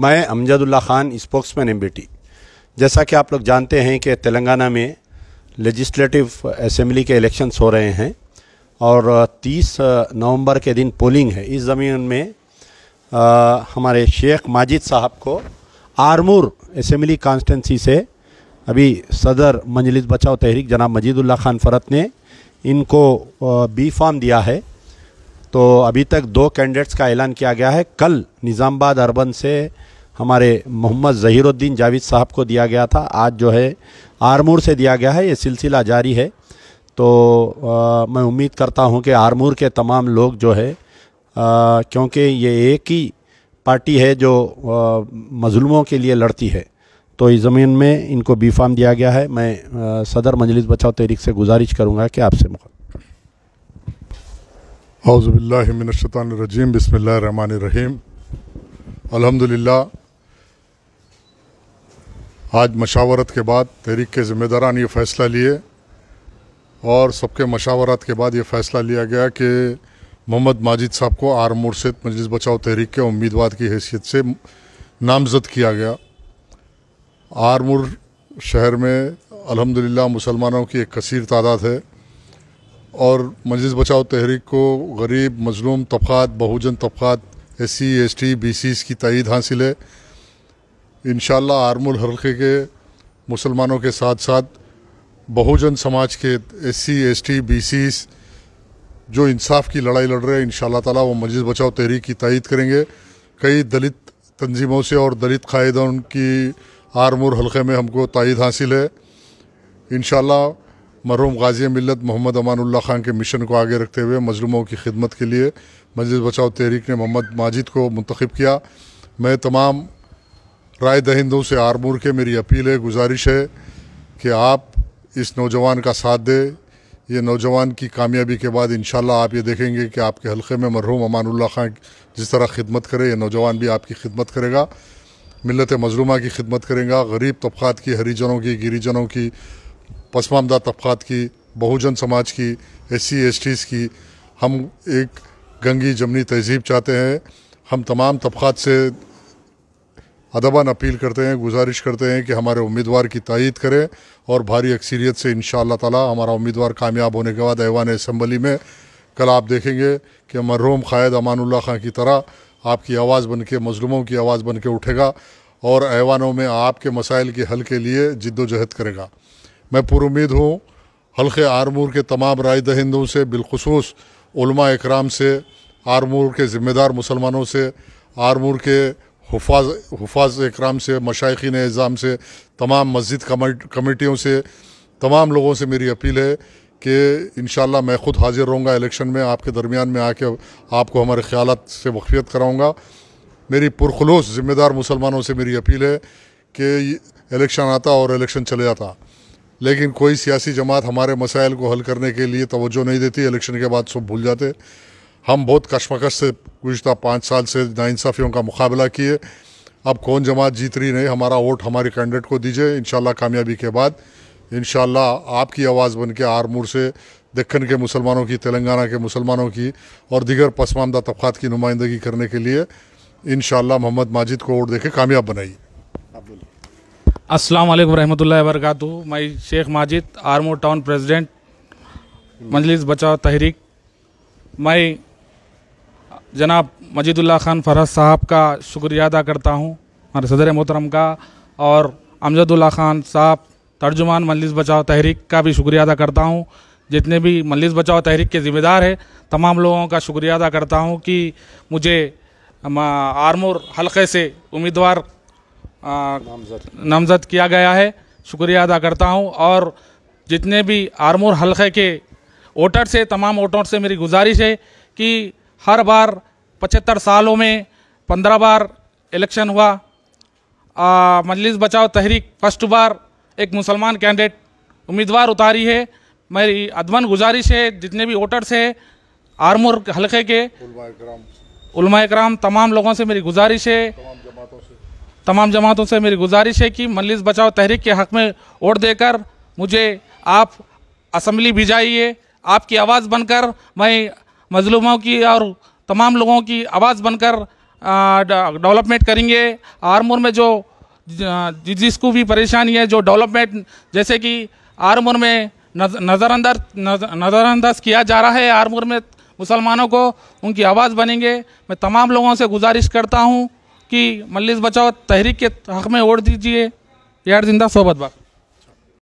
मैं Amjadullah Khan spokesman M जैसा कि आप लोग जानते हैं कि तेलंगाना में लेजिस्लेटिव असम्बली के इलेक्शंस हो रहे हैं और 30 नवंबर के दिन पोलिंग है इस ज़मीन में आ, हमारे शेख माजिद साहब को आरमूर असम्बली कॉन्स्टेंसी से अभी सदर मंजलिस बचाओ तहरीक जनाब मजीदुल्ला खान फरत ने इनको बी फॉर्म दिया है तो अभी तक दो कैंडिडेट्स का ऐलान किया गया है कल निज़ामबाद अरबन से हमारे मोहम्मद ज़हीरुद्दीन जावेद साहब को दिया गया था आज जो है आरमूर से दिया गया है ये सिलसिला जारी है तो आ, मैं उम्मीद करता हूँ कि आरमूर के तमाम लोग जो है क्योंकि ये एक ही पार्टी है जो मजलूमों के लिए लड़ती है तो इस ज़मीन में इनको बी फार्म दिया गया है मैं आ, सदर मजलिस बचाओ तहरीक से गुजारिश करूँगा कि आपसे मुख हौज़बिल्लिनशतरजीम बसमीम अलहमदिल्ला आज मशावरत के बाद तहरीक के ज़िम्मेदारान ये फ़ैसला लिए और सबके मशावरत के बाद ये फ़ैसला लिया गया कि मोहम्मद माजिद साहब को आर से मजलिस बचाओ तहरीक के उम्मीदवार की हैसियत से नामज़द किया गया आरमोर शहर में अलहमदिल्ला मुसलमानों की एक कसर तादाद है और मजलिस बचाओ तहरीक को गरीब मजलूम तबक़ात बहुजन तबक़ात S C S T B C की तइद हासिल है इन आर्मुल हल्के के मुसलमानों के साथ साथ बहुजन समाज के S C S T B C जो इंसाफ की लड़ाई लड़ रहे हैं इन ताला वो मजलिस बचाओ तहरीक की तइद करेंगे कई दलित तंजीमों से और दलित कायदों की आरमूर हल्के में हमको तइद हासिल है इन मरहूम गाजी मिलत मोहम्मद अमानुल्ला खान के मिशन को आगे रखते हुए मजलूमों की खिदमत के लिए मजलिस बचाओ तहरीक ने मोहम्मद माजिद को मंतखब किया मैं तमाम राय दहिंदों से आरमूर के मेरी अपील है गुजारिश है कि आप इस नौजवान का साथ दें ये नौजवान की कामयाबी के बाद इन आप ये देखेंगे कि आपके हलके में मरहूम अमानुल्ला खान जिस तरह खिदमत करे ये नौजवान भी आपकी खिदमत करेगा मिलत मजलूमा की खिदमत करेगा गरीब तबक़ात की हरीजनों की गिरीजनों की पसमानदा तबक़ात की बहुजन समाज की एस सी एस की हम एक गंगी जमनी तहजीब चाहते हैं हम तमाम तबक़ात से अदबान अपील करते हैं गुजारिश करते हैं कि हमारे उम्मीदवार की तइद करें और भारी अक्सरियत से इन ताला हमारा उम्मीदवार कामयाब होने के बाद ऐवान इसम्बली में कल आप देखेंगे कि मरहूम ख़ायद अमानुल्ला खां की तरह आपकी आवाज़ बन के मजलूमों की आवाज़ बन के उठेगा और ऐवानों में आपके मसाइल के हल के लिए जद्दोजहद करेगा मैं पुरुद हूँ हल्के आरमूर के तमाम राय दहिंदों से बिलखसूस इकराम से आरमूर के ज़िम्मेदार मुसलमानों से आरमूर के हफाज हफाज इकराम से मशाइन एज़ाम से तमाम मस्जिद कमेटियों से तमाम लोगों से मेरी अपील है कि इन मैं ख़ुद हाजिर रहूँगा इलेक्शन में आपके दरमियान में आके आपको हमारे ख्याल से वक्फियत कराऊँगा मेरी पुरखलूस ज़िम्मेदार मुसलमानों से मेरी अपील है कि इलेक्शन आता और इलेक्शन चले जाता लेकिन कोई सियासी जमात हमारे मसाइल को हल करने के लिए तोज्जो नहीं देती इलेक्शन के बाद सब भूल जाते हम बहुत कशमकश से गुजत पाँच साल से नाइंसाफ़ियों का मुकाबला किए अब कौन जमात जीत रही नहीं हमारा वोट हमारे कैंडिडेट को दीजिए इन कामयाबी के बाद इन आपकी आवाज़ बन के आरमूर से दखन के मुसलमानों की तेलंगाना के मुसलमानों की और दीगर पसमानदा तबक़ात की नुमाइंदगी करने के लिए इन मोहम्मद माजिद को वोट के कामयाब बनाइए अस्सलाम वालेकुम रहमतुल्लाहि बरकातहू मैं शेख माजिद आर्मो टाउन प्रेसिडेंट मजलिस बचाओ तहरीक मैं जनाब मजीदुल्ला खान फरहत साहब का शुक्रिया अदा करता हूँ हमारे सदर मोहतरम का और अमजदुल्ला खान साहब तर्जुमान मजलिस बचाव तहरीक का भी शुक्रिया अदा करता हूँ जितने भी मजलिस बचाव तहरीक के ज़िम्मेदार है तमाम लोगों का शुक्रिया अदा करता हूँ कि मुझे आर्मोर हलक़े से उम्मीदवार नामजद किया गया है शुक्रिया अदा करता हूँ और जितने भी आरमूर हलके के वोटर से तमाम वोटर से मेरी गुजारिश है कि हर बार पचहत्तर सालों में पंद्रह बार इलेक्शन हुआ मजलिस बचाओ तहरीक फर्स्ट बार एक मुसलमान कैंडिडेट उम्मीदवार उतारी है मेरी अदमन गुजारिश है जितने भी वोटर्स है आरमूर हलके के उलमा कराम तमाम लोगों से मेरी गुजारिश है तमाम जमातों से मेरी गुजारिश है कि मलिस बचाओ तहरीक के हक़ में वोट देकर मुझे आप असम्बली भिजाइए आपकी आवाज़ बनकर मैं मजलूमों की और तमाम लोगों की आवाज़ बनकर डेवलपमेंट करेंगे आरमोर में जो जिसको भी परेशानी है जो डेवलपमेंट जैसे कि आरमोर में नज़रअंदर नज़रअंदाज किया जा रहा है आरमोर में मुसलमानों को उनकी आवाज़ बनेंगे मैं तमाम लोगों से गुजारिश करता हूँ कि मल्लिस बचाओ तहरीक के हक़ में वोट दीजिए यार जिंदा सोबत बाग